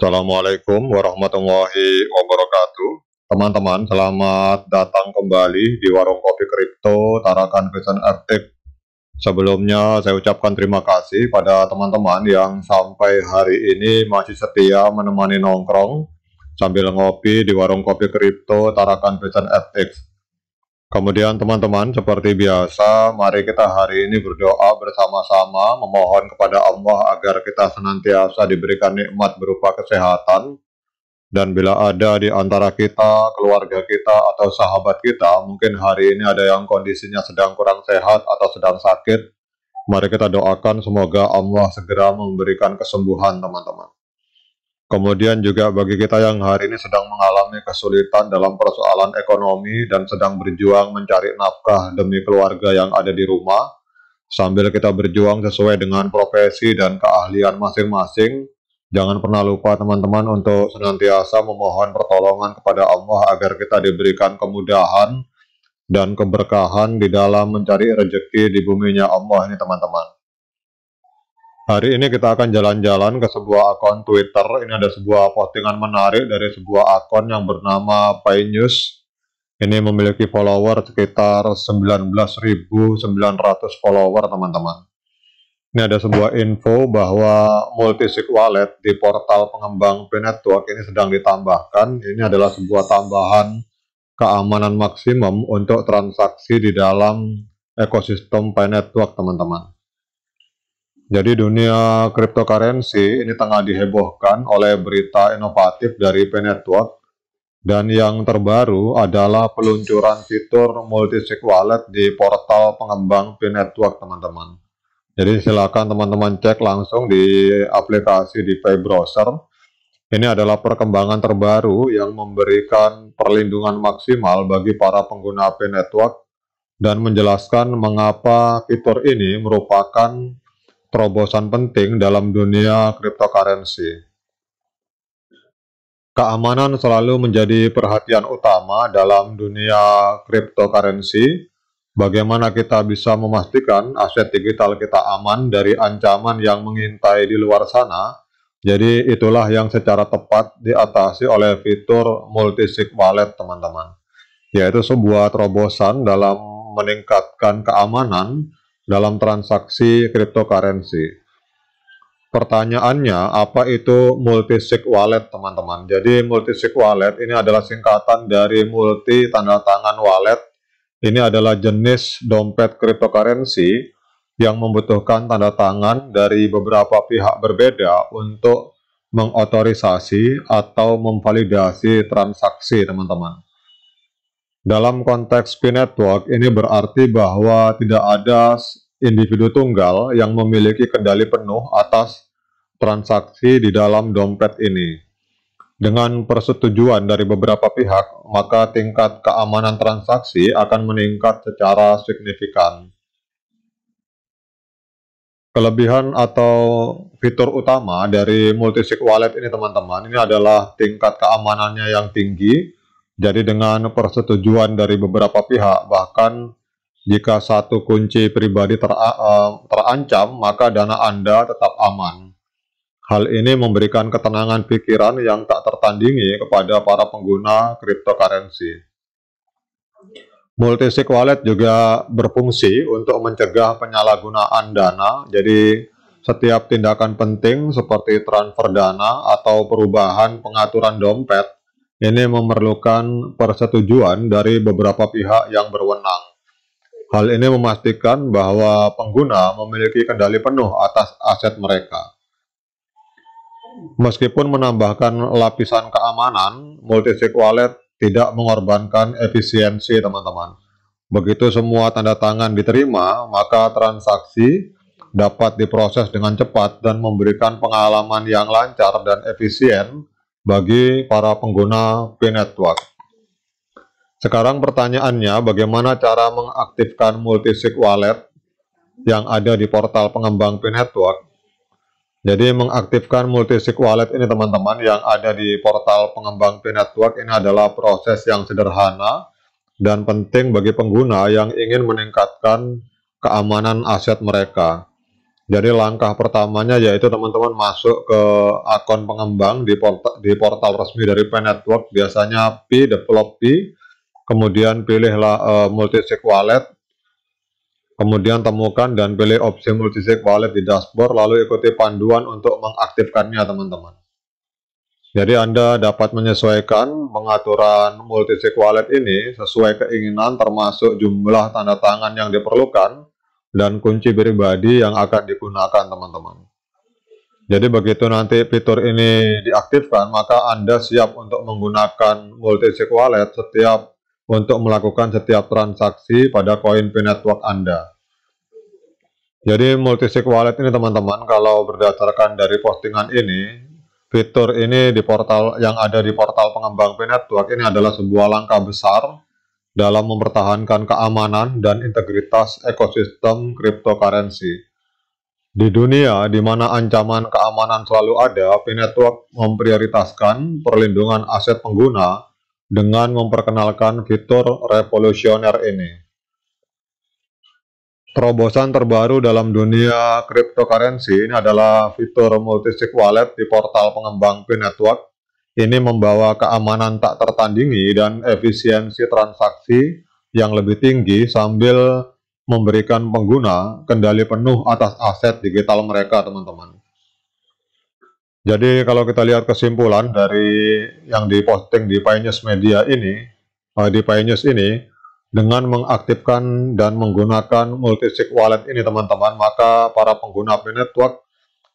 Assalamualaikum warahmatullahi wabarakatuh. Teman-teman, selamat datang kembali di Warung Kopi Kripto Tarakan Fashion Active. Sebelumnya saya ucapkan terima kasih pada teman-teman yang sampai hari ini masih setia menemani nongkrong sambil ngopi di Warung Kopi Kripto Tarakan Fashion Active. Kemudian teman-teman seperti biasa mari kita hari ini berdoa bersama-sama memohon kepada Allah agar kita senantiasa diberikan nikmat berupa kesehatan dan bila ada di antara kita, keluarga kita atau sahabat kita mungkin hari ini ada yang kondisinya sedang kurang sehat atau sedang sakit, mari kita doakan semoga Allah segera memberikan kesembuhan teman-teman. Kemudian juga bagi kita yang hari ini sedang mengalami kesulitan dalam persoalan ekonomi dan sedang berjuang mencari nafkah demi keluarga yang ada di rumah, sambil kita berjuang sesuai dengan profesi dan keahlian masing-masing, Jangan pernah lupa teman-teman untuk senantiasa memohon pertolongan kepada Allah agar kita diberikan kemudahan dan keberkahan di dalam mencari rejeki di buminya Allah ini teman-teman. Hari ini kita akan jalan-jalan ke sebuah akun Twitter. Ini ada sebuah postingan menarik dari sebuah akun yang bernama PayNews. Ini memiliki follower sekitar 19.900 follower, teman-teman. Ini ada sebuah info bahwa multisig wallet di portal pengembang P-Network ini sedang ditambahkan. Ini adalah sebuah tambahan keamanan maksimum untuk transaksi di dalam ekosistem P-Network, teman-teman. Jadi dunia cryptocurrency ini tengah dihebohkan oleh berita inovatif dari P-Network dan yang terbaru adalah peluncuran fitur multisig wallet di portal pengembang P-Network teman-teman. Jadi silakan teman-teman cek langsung di aplikasi di Play Browser. Ini adalah perkembangan terbaru yang memberikan perlindungan maksimal bagi para pengguna P-Network dan menjelaskan mengapa fitur ini merupakan terobosan penting dalam dunia cryptocurrency. Keamanan selalu menjadi perhatian utama dalam dunia cryptocurrency. Bagaimana kita bisa memastikan aset digital kita aman dari ancaman yang mengintai di luar sana? Jadi itulah yang secara tepat diatasi oleh fitur multisig wallet, teman-teman. Yaitu sebuah terobosan dalam meningkatkan keamanan dalam transaksi cryptocurrency. Pertanyaannya, apa itu multisig wallet, teman-teman? Jadi, multisig wallet ini adalah singkatan dari multi tanda tangan wallet. Ini adalah jenis dompet cryptocurrency yang membutuhkan tanda tangan dari beberapa pihak berbeda untuk mengotorisasi atau memvalidasi transaksi, teman-teman. Dalam konteks P-network, ini berarti bahwa tidak ada individu tunggal yang memiliki kendali penuh atas transaksi di dalam dompet ini. Dengan persetujuan dari beberapa pihak, maka tingkat keamanan transaksi akan meningkat secara signifikan. Kelebihan atau fitur utama dari multisig wallet ini teman-teman, ini adalah tingkat keamanannya yang tinggi, jadi dengan persetujuan dari beberapa pihak, bahkan jika satu kunci pribadi ter, eh, terancam, maka dana Anda tetap aman. Hal ini memberikan ketenangan pikiran yang tak tertandingi kepada para pengguna cryptocurrency. Multisig wallet juga berfungsi untuk mencegah penyalahgunaan dana. Jadi setiap tindakan penting seperti transfer dana atau perubahan pengaturan dompet ini memerlukan persetujuan dari beberapa pihak yang berwenang. Hal ini memastikan bahwa pengguna memiliki kendali penuh atas aset mereka. Meskipun menambahkan lapisan keamanan, multisig wallet tidak mengorbankan efisiensi teman-teman. Begitu semua tanda tangan diterima, maka transaksi dapat diproses dengan cepat dan memberikan pengalaman yang lancar dan efisien bagi para pengguna B-Network. Sekarang pertanyaannya bagaimana cara mengaktifkan multisig wallet yang ada di portal pengembang B-Network? Jadi mengaktifkan multisig wallet ini teman-teman yang ada di portal pengembang B-Network ini adalah proses yang sederhana dan penting bagi pengguna yang ingin meningkatkan keamanan aset mereka. Jadi langkah pertamanya yaitu teman-teman masuk ke akun pengembang di portal, di portal resmi dari P Network biasanya P develop P kemudian pilihlah multi eh, multisig wallet kemudian temukan dan pilih opsi multi multisig wallet di dashboard lalu ikuti panduan untuk mengaktifkannya teman-teman. Jadi Anda dapat menyesuaikan pengaturan multi multisig wallet ini sesuai keinginan termasuk jumlah tanda tangan yang diperlukan dan kunci pribadi yang akan digunakan teman-teman. Jadi begitu nanti fitur ini diaktifkan, maka Anda siap untuk menggunakan multisig wallet setiap untuk melakukan setiap transaksi pada koin P network Anda. Jadi multi wallet ini teman-teman kalau berdasarkan dari postingan ini, fitur ini di portal yang ada di portal pengembang P network ini adalah sebuah langkah besar dalam mempertahankan keamanan dan integritas ekosistem cryptocurrency. Di dunia di mana ancaman keamanan selalu ada, Pinetwork memprioritaskan perlindungan aset pengguna dengan memperkenalkan fitur revolusioner ini. Terobosan terbaru dalam dunia cryptocurrency ini adalah fitur multisig wallet di portal pengembang Pinetwork ini membawa keamanan tak tertandingi dan efisiensi transaksi yang lebih tinggi sambil memberikan pengguna kendali penuh atas aset digital mereka, teman-teman. Jadi kalau kita lihat kesimpulan dari yang diposting di Pioneers Media ini, eh, di Pioneers ini, dengan mengaktifkan dan menggunakan multisig wallet ini teman-teman, maka para pengguna Network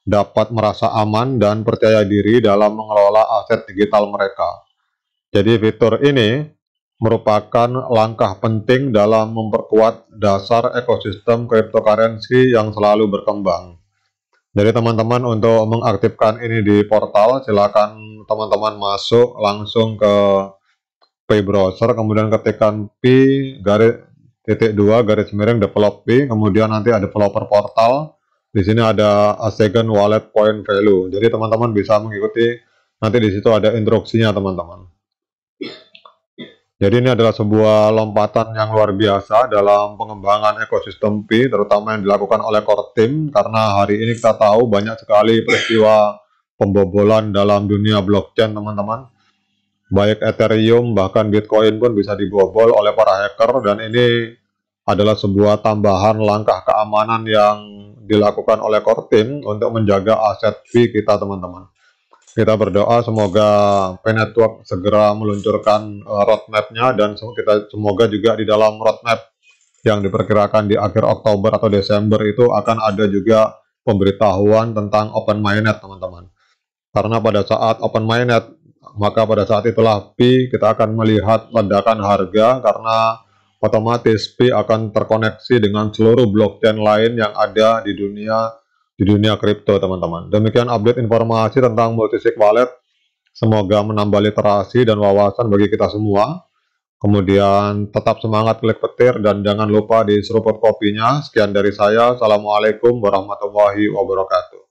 dapat merasa aman dan percaya diri dalam mengelola aset digital mereka. Jadi fitur ini merupakan langkah penting dalam memperkuat dasar ekosistem cryptocurrency yang selalu berkembang. Jadi teman-teman untuk mengaktifkan ini di portal silakan teman-teman masuk langsung ke P browser kemudian ketikkan p garis titik dua garis miring develop p kemudian nanti ada developer portal di sini ada a second wallet point value. Jadi teman-teman bisa mengikuti nanti di situ ada instruksinya teman-teman. Jadi ini adalah sebuah lompatan yang luar biasa dalam pengembangan ekosistem P, terutama yang dilakukan oleh core team, karena hari ini kita tahu banyak sekali peristiwa pembobolan dalam dunia blockchain, teman-teman. Baik Ethereum, bahkan Bitcoin pun bisa dibobol oleh para hacker, dan ini adalah sebuah tambahan langkah keamanan yang dilakukan oleh core team untuk menjaga aset fee kita teman-teman. Kita berdoa semoga p segera meluncurkan uh, eh, roadmap dan kita semoga juga di dalam roadmap yang diperkirakan di akhir Oktober atau Desember itu akan ada juga pemberitahuan tentang Open Mainnet teman-teman. Karena pada saat Open Mainnet maka pada saat itulah P kita akan melihat ledakan harga karena otomatis P akan terkoneksi dengan seluruh blockchain lain yang ada di dunia di dunia kripto teman-teman. Demikian update informasi tentang multisig wallet. Semoga menambah literasi dan wawasan bagi kita semua. Kemudian tetap semangat klik petir dan jangan lupa diseruput kopinya. Sekian dari saya. Assalamualaikum warahmatullahi wabarakatuh.